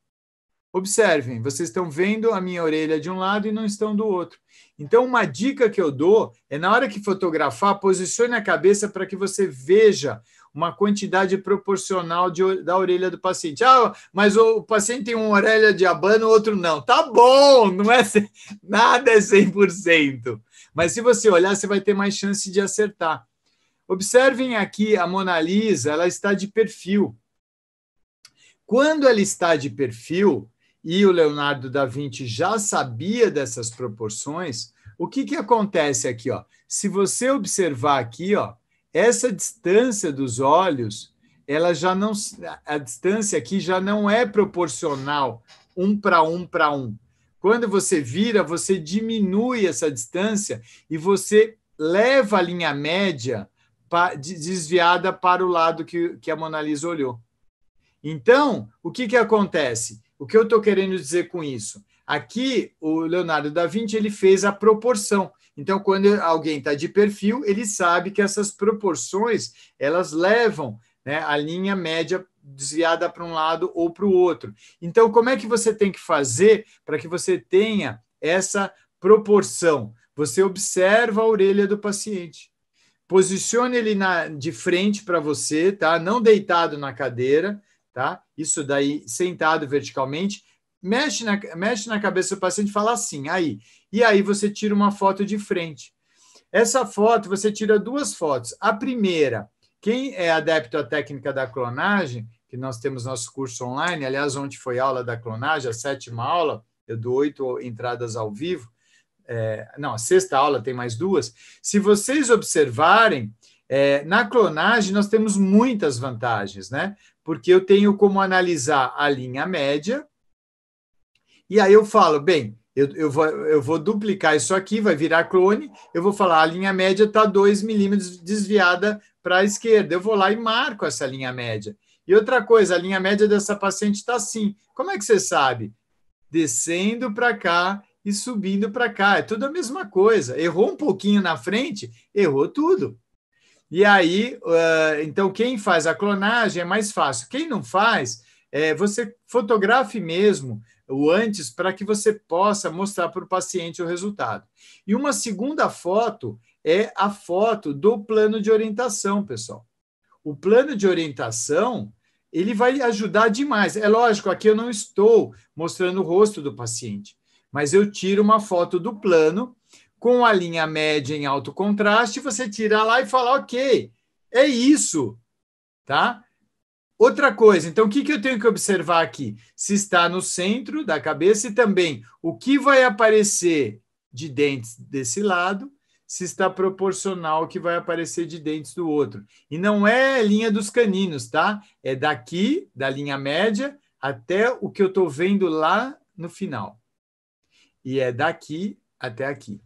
observem, vocês estão vendo a minha orelha de um lado e não estão do outro. Então, uma dica que eu dou é na hora que fotografar, posicione a cabeça para que você veja uma quantidade proporcional de, da orelha do paciente. Ah, mas o, o paciente tem uma orelha de abano, outro não. Tá bom, não é nada é 100%. Mas se você olhar, você vai ter mais chance de acertar. Observem aqui a Mona Lisa, ela está de perfil. Quando ela está de perfil, e o Leonardo da Vinci já sabia dessas proporções, o que, que acontece aqui? Ó? Se você observar aqui, ó, essa distância dos olhos, ela já não a distância aqui já não é proporcional um para um para um. Quando você vira, você diminui essa distância e você leva a linha média desviada para o lado que, que a Mona Lisa olhou. Então, o que, que acontece? O que eu estou querendo dizer com isso? Aqui, o Leonardo da Vinci ele fez a proporção. Então, quando alguém está de perfil, ele sabe que essas proporções elas levam né, a linha média desviada para um lado ou para o outro. Então, como é que você tem que fazer para que você tenha essa proporção? Você observa a orelha do paciente, posicione ele na, de frente para você, tá? Não deitado na cadeira, tá? Isso daí sentado verticalmente mexe na, mexe na cabeça do paciente e fala assim, aí. E aí você tira uma foto de frente. Essa foto, você tira duas fotos. A primeira, quem é adepto à técnica da clonagem, que nós temos nosso curso online, aliás, onde foi a aula da clonagem, a sétima aula, eu dou oito entradas ao vivo, é, não, a sexta aula tem mais duas. Se vocês observarem, é, na clonagem nós temos muitas vantagens, né? Porque eu tenho como analisar a linha média, e aí eu falo, bem, eu, eu, vou, eu vou duplicar isso aqui, vai virar clone, eu vou falar, a linha média está 2 milímetros desviada para a esquerda. Eu vou lá e marco essa linha média. E outra coisa, a linha média dessa paciente está assim. Como é que você sabe? Descendo para cá e subindo para cá. É tudo a mesma coisa. Errou um pouquinho na frente, errou tudo. E aí, então, quem faz a clonagem é mais fácil. Quem não faz, é, você fotografe mesmo, o antes, para que você possa mostrar para o paciente o resultado. E uma segunda foto é a foto do plano de orientação, pessoal. O plano de orientação ele vai ajudar demais. É lógico, aqui eu não estou mostrando o rosto do paciente, mas eu tiro uma foto do plano com a linha média em alto contraste, você tira lá e fala, ok, é isso, tá? Outra coisa, então, o que, que eu tenho que observar aqui? Se está no centro da cabeça e também o que vai aparecer de dentes desse lado, se está proporcional ao que vai aparecer de dentes do outro. E não é linha dos caninos, tá? É daqui, da linha média, até o que eu estou vendo lá no final. E é daqui até aqui.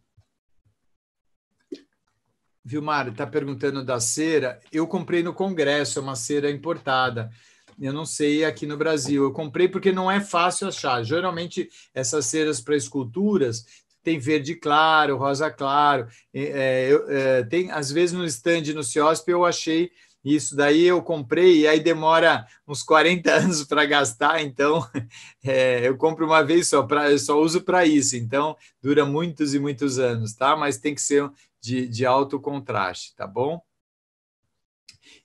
Vilmar está perguntando da cera. Eu comprei no Congresso, é uma cera importada. Eu não sei aqui no Brasil. Eu comprei porque não é fácil achar. Geralmente, essas ceras para esculturas tem verde claro, rosa claro. É, é, tem, às vezes, no stand no Ciosp, eu achei isso daí eu comprei e aí demora uns 40 anos para gastar, então é, eu compro uma vez só, pra, eu só uso para isso, então dura muitos e muitos anos, tá? Mas tem que ser de, de alto contraste, tá bom?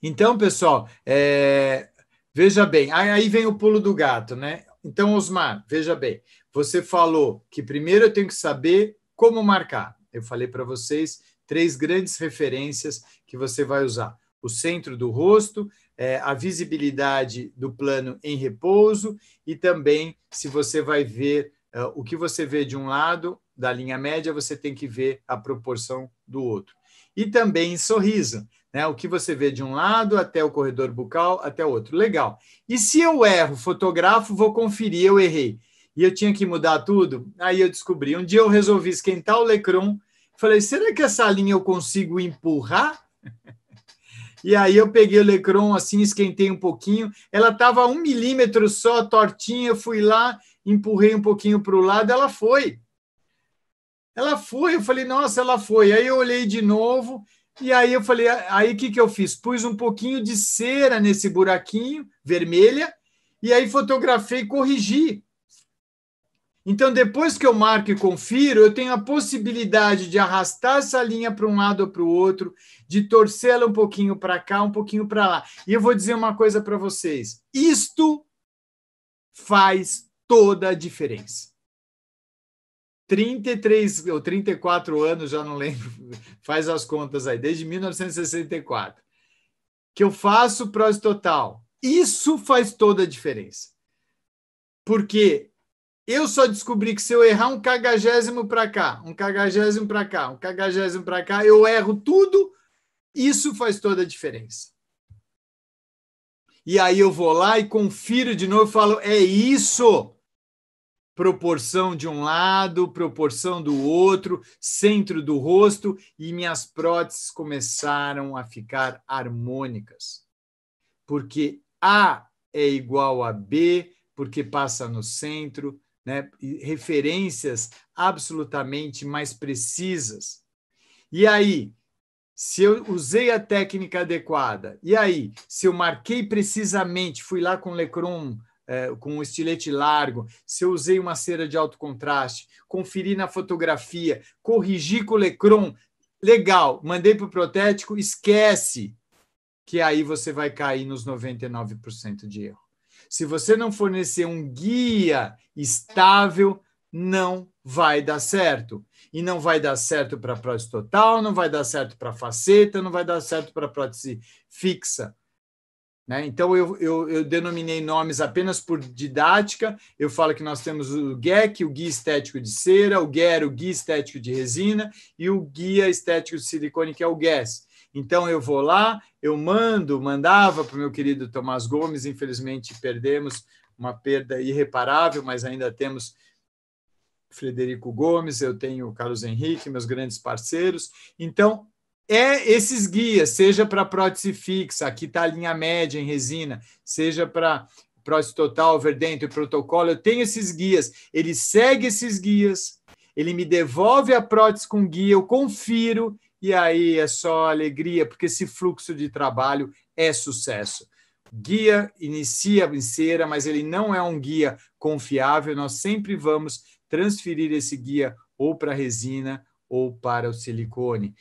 Então, pessoal, é, veja bem, aí vem o pulo do gato, né? Então, Osmar, veja bem, você falou que primeiro eu tenho que saber como marcar. Eu falei para vocês três grandes referências que você vai usar: o centro do rosto, é, a visibilidade do plano em repouso e também se você vai ver é, o que você vê de um lado da linha média, você tem que ver a proporção do outro. E também em sorriso, né? O que você vê de um lado até o corredor bucal até o outro. Legal. E se eu erro, fotografo, vou conferir, eu errei. E eu tinha que mudar tudo. Aí eu descobri. Um dia eu resolvi esquentar o Lecron. Falei, será que essa linha eu consigo empurrar? E aí eu peguei o Lecron assim, esquentei um pouquinho. Ela estava um milímetro só, tortinha. Fui lá, empurrei um pouquinho para o lado, ela foi. Ela foi, eu falei, nossa, ela foi. Aí eu olhei de novo, e aí eu falei, aí o que, que eu fiz? Pus um pouquinho de cera nesse buraquinho, vermelha, e aí fotografei e corrigi. Então, depois que eu marco e confiro, eu tenho a possibilidade de arrastar essa linha para um lado ou para o outro, de torcê-la um pouquinho para cá, um pouquinho para lá. E eu vou dizer uma coisa para vocês: isto faz toda a diferença. 33 ou 34 anos, já não lembro, faz as contas aí, desde 1964, que eu faço prós total. Isso faz toda a diferença. Porque eu só descobri que se eu errar um cagagésimo para cá, um cagagésimo para cá, um cagagésimo para cá, eu erro tudo, isso faz toda a diferença. E aí eu vou lá e confiro de novo e falo: é isso! proporção de um lado, proporção do outro, centro do rosto e minhas próteses começaram a ficar harmônicas. Porque A é igual a B, porque passa no centro, né? referências absolutamente mais precisas. E aí, se eu usei a técnica adequada, e aí, se eu marquei precisamente, fui lá com Lecron é, com um estilete largo, se eu usei uma cera de alto contraste, conferi na fotografia, corrigi com o Lecron, legal, mandei para o protético, esquece que aí você vai cair nos 99% de erro. Se você não fornecer um guia estável, não vai dar certo. E não vai dar certo para prótese total, não vai dar certo para faceta, não vai dar certo para prótese fixa. Né? Então, eu, eu, eu, denominei nomes apenas por didática. Eu falo que nós temos o GEC, o Guia Estético de Cera, o GER, o Guia Estético de Resina, e o Guia Estético de Silicone, que é o GES. Então, eu vou lá, eu mando, mandava para o meu querido Tomás Gomes. Infelizmente, perdemos uma perda irreparável, mas ainda temos Frederico Gomes, eu tenho o Carlos Henrique, meus grandes parceiros. Então, é esses guias, seja para prótese fixa, aqui está a linha média em resina, seja para prótese total, verdento e protocolo, eu tenho esses guias, ele segue esses guias, ele me devolve a prótese com guia, eu confiro, e aí é só alegria, porque esse fluxo de trabalho é sucesso. Guia inicia a cera, mas ele não é um guia confiável, nós sempre vamos transferir esse guia ou para resina ou para o silicone.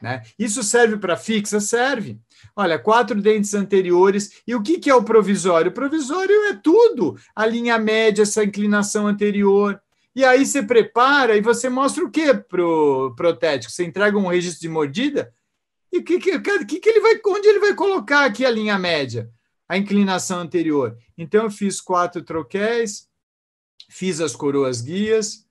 Né? Isso serve para fixa? Serve. Olha, quatro dentes anteriores. E o que, que é o provisório? O provisório é tudo. A linha média, essa inclinação anterior. E aí você prepara e você mostra o que para o protético? Você entrega um registro de mordida? E que, que, que, que ele vai, onde ele vai colocar aqui a linha média? A inclinação anterior. Então, eu fiz quatro troquéis, fiz as coroas guias,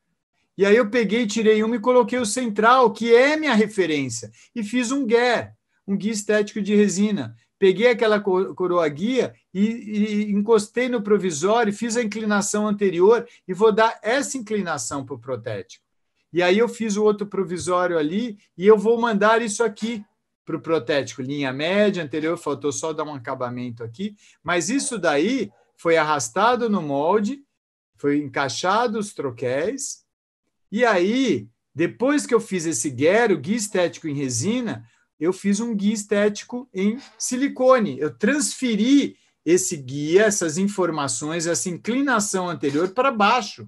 e aí eu peguei, tirei uma e coloquei o central, que é minha referência, e fiz um guer, um guia estético de resina. Peguei aquela coroa guia e, e encostei no provisório, fiz a inclinação anterior e vou dar essa inclinação para o protético. E aí eu fiz o outro provisório ali e eu vou mandar isso aqui para o protético, linha média, anterior, faltou só dar um acabamento aqui, mas isso daí foi arrastado no molde, foi encaixado os troquéis, e aí, depois que eu fiz esse guia, o guia estético em resina, eu fiz um guia estético em silicone. Eu transferi esse guia, essas informações, essa inclinação anterior para baixo.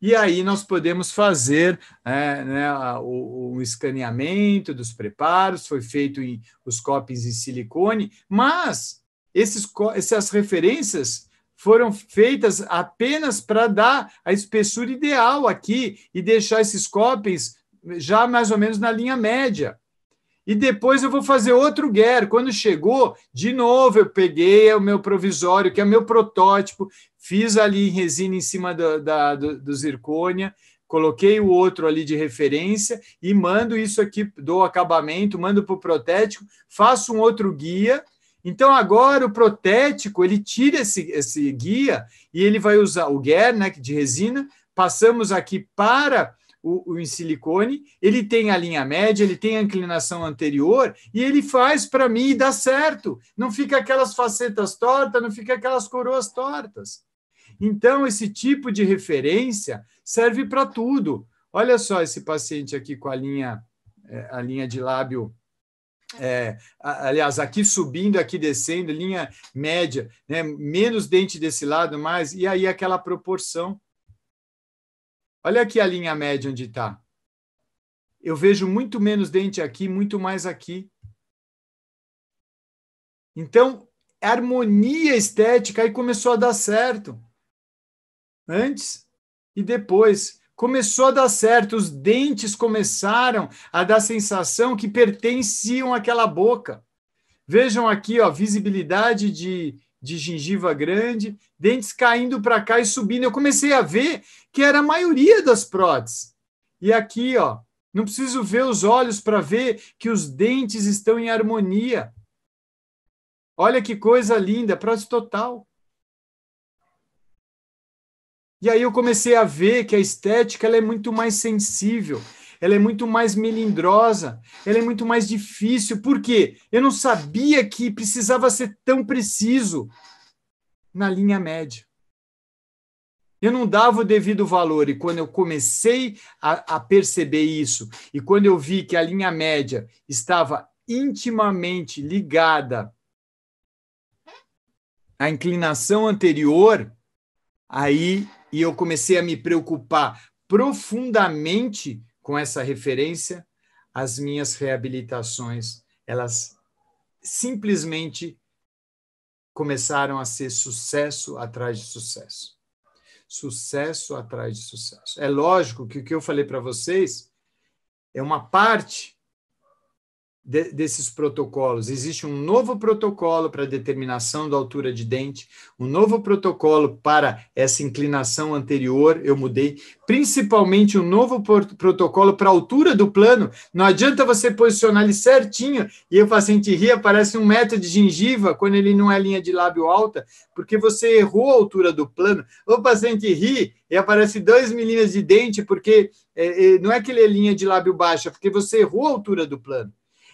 E aí nós podemos fazer é, né, o, o, escaneamento dos preparos, foi feito em os copos em silicone, mas esses, essas referências foram feitas apenas para dar a espessura ideal aqui e deixar esses copens já mais ou menos na linha média. E depois eu vou fazer outro guer. Quando chegou, de novo eu peguei o meu provisório, que é o meu protótipo, fiz ali em resina em cima do, da, do, do zircônia, coloquei o outro ali de referência e mando isso aqui, dou acabamento, mando para o protético, faço um outro guia então agora o protético ele tira esse, esse guia e ele vai usar o Guer, né, de resina. Passamos aqui para o, o, em silicone, ele tem a linha média, ele tem a inclinação anterior e ele faz para mim e dá certo. Não fica aquelas facetas tortas, não fica aquelas coroas tortas. Então, esse tipo de referência serve para tudo. Olha só esse paciente aqui com a linha, é, a linha de lábio é, aliás, aqui subindo, aqui descendo, linha média, né? menos dente desse lado, mais, e aí aquela proporção. Olha aqui a linha média onde está. Eu vejo muito menos dente aqui, muito mais aqui. Então, harmonia estética aí começou a dar certo. Antes e depois começou a dar certo, os dentes começaram a dar sensação que pertenciam àquela boca. Vejam aqui, ó, visibilidade de, de gengiva grande, dentes caindo para cá e subindo. Eu comecei a ver que era a maioria das próteses. E aqui, ó, não preciso ver os olhos para ver que os dentes estão em harmonia. Olha que coisa linda, prótese total. E aí eu comecei a ver que a estética ela é muito mais sensível, ela é muito mais melindrosa, ela é muito mais difícil. Por quê? Eu não sabia que precisava ser tão preciso na linha média. Eu não dava o devido valor, e quando eu comecei a, a perceber isso, e quando eu vi que a linha média estava intimamente ligada à inclinação anterior, aí e eu comecei a me preocupar profundamente com essa referência, as minhas reabilitações, elas simplesmente começaram a ser sucesso atrás de sucesso. Sucesso atrás de sucesso. É lógico que o que eu falei para vocês é uma parte de, desses protocolos. Existe um novo protocolo para determinação da altura de dente, um novo protocolo para essa inclinação anterior, eu mudei, principalmente um novo protocolo para a altura do plano. Não adianta você posicionar ele certinho e o paciente ri aparece um metro de gengiva quando ele não é linha de lábio alta, porque você errou a altura do plano. O paciente ri e aparece dois milímetros de dente, porque é, é, não é que ele é linha de lábio baixa, porque você errou a altura do plano.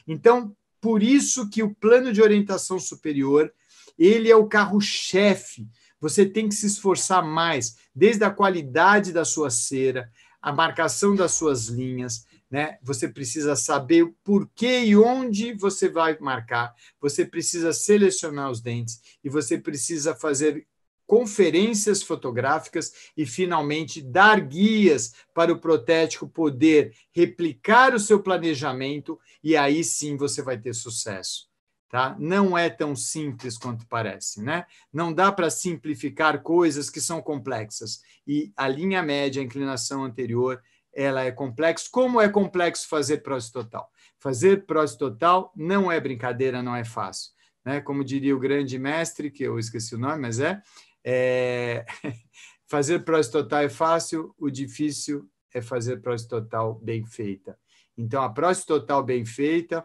Então, por isso que o plano de orientação superior, ele é o carro-chefe. Você tem que se esforçar mais, desde a qualidade da sua cera, a marcação das suas linhas, né? Você precisa saber por que e onde você vai marcar. Você precisa selecionar os dentes e você precisa fazer conferências fotográficas e finalmente dar guias para o protético poder replicar o seu planejamento e aí sim você vai ter sucesso. Tá? Não é tão simples quanto parece, né? Não dá para simplificar coisas que são complexas. E a linha média, a inclinação anterior, ela é complexa. Como é complexo fazer prose total? Fazer prose total não é brincadeira, não é fácil. Né? Como diria o grande mestre, que eu esqueci o nome, mas é, é... fazer prose total é fácil, o difícil é fazer prose total bem feita. Então, a prótese total bem feita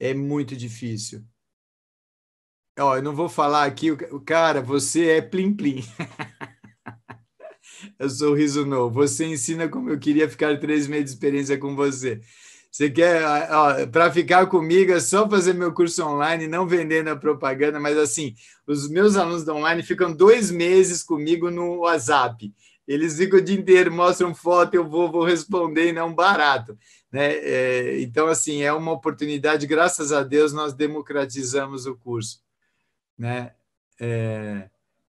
é muito difícil. Ó, eu não vou falar aqui, o cara, você é plim-plim. eu é sorriso novo. Você ensina como eu queria ficar três meses de experiência com você. Você quer, para ficar comigo, é só fazer meu curso online, não vendendo a propaganda, mas assim, os meus alunos da online ficam dois meses comigo no WhatsApp. Eles ficam o dia inteiro, mostram foto, eu vou, vou responder, e não barato. Né? É, então, assim, é uma oportunidade, graças a Deus, nós democratizamos o curso. Né? É,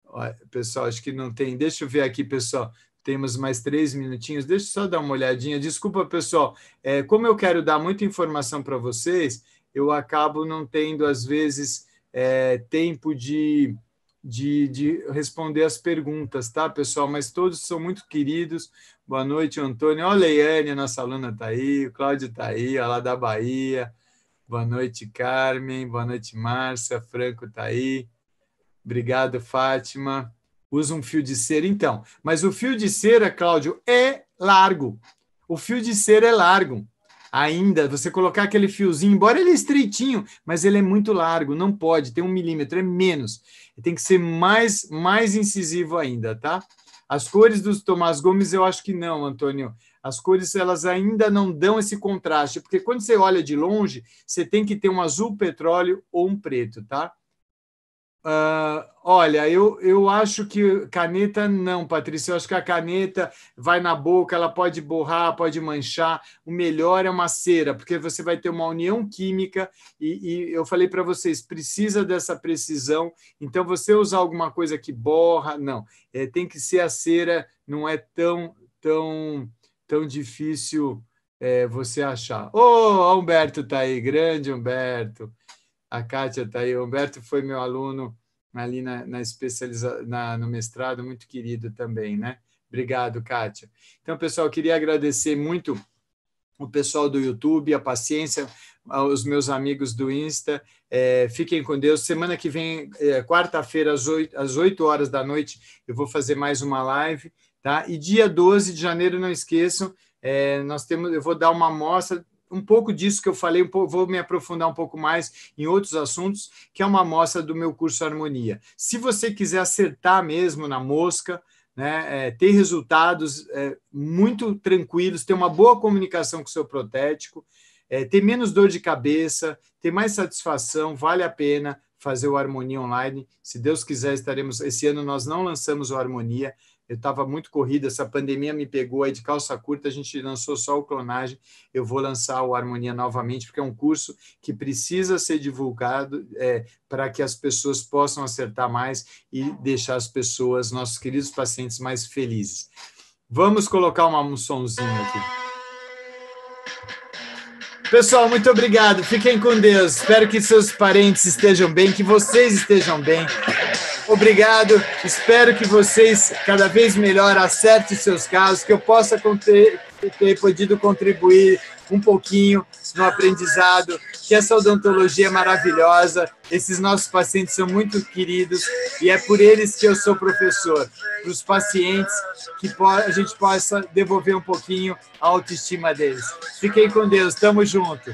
ó, pessoal, acho que não tem. Deixa eu ver aqui, pessoal. Temos mais três minutinhos. Deixa eu só dar uma olhadinha. Desculpa, pessoal. É, como eu quero dar muita informação para vocês, eu acabo não tendo, às vezes, é, tempo de de, de, responder as perguntas, tá, pessoal? Mas todos são muito queridos. Boa noite, Antônio. Olha, Leiane, a nossa aluna está aí, o Cláudio está aí, lá da Bahia. Boa noite, Carmen. Boa noite, Márcia. Franco está aí. Obrigado, Fátima. Usa um fio de cera, então. Mas o fio de cera, Cláudio, é largo. O fio de cera é largo ainda, você colocar aquele fiozinho, embora ele é estreitinho, mas ele é muito largo, não pode, tem um milímetro, é menos. Tem que ser mais, mais incisivo ainda, tá? As cores dos Tomás Gomes, eu acho que não, Antônio. As cores, elas ainda não dão esse contraste, porque quando você olha de longe, você tem que ter um azul petróleo ou um preto, tá? Uh, olha, eu, eu acho que caneta não, Patrícia. Eu acho que a caneta vai na boca, ela pode borrar, pode manchar. O melhor é uma cera, porque você vai ter uma união química. E, e eu falei para vocês, precisa dessa precisão. Então, você usar alguma coisa que borra, não. É, tem que ser a cera, não é tão, tão, tão difícil é, você achar. Ô, oh, Humberto tá aí, grande Humberto a Kátia está aí. O Humberto foi meu aluno ali na, na especializa, na, no mestrado, muito querido também, né? Obrigado, Kátia. Então, pessoal, queria agradecer muito o pessoal do YouTube, a paciência, aos meus amigos do Insta. É, fiquem com Deus. Semana que vem, é, quarta-feira, às 8, às 8 horas da noite, eu vou fazer mais uma live. Tá? E dia 12 de janeiro, não esqueçam, é, nós temos, eu vou dar uma amostra um pouco disso que eu falei, um pouco, vou me aprofundar um pouco mais em outros assuntos, que é uma amostra do meu curso Harmonia. Se você quiser acertar mesmo na mosca, né, é, ter resultados é, muito tranquilos, ter uma boa comunicação com o seu protético, é, ter menos dor de cabeça, ter mais satisfação, vale a pena fazer o Harmonia Online. Se Deus quiser, estaremos. Esse ano nós não lançamos o Harmonia, eu estava muito corrida, essa pandemia me pegou aí de calça curta, a gente lançou só o clonagem, eu vou lançar o Harmonia novamente, porque é um curso que precisa ser divulgado é, para que as pessoas possam acertar mais e é. deixar as pessoas, nossos queridos pacientes, mais felizes. Vamos colocar uma, um aqui. Pessoal, muito obrigado. Fiquem com Deus. Espero que seus parentes estejam bem, que vocês estejam bem. Obrigado. Espero que vocês cada vez melhor acertem seus casos, que eu possa ter, ter podido contribuir um pouquinho no aprendizado, que essa odontologia é maravilhosa, esses nossos pacientes são muito queridos e é por eles que eu sou professor, para os pacientes que a gente possa devolver um pouquinho a autoestima deles. Fiquem com Deus, tamo junto.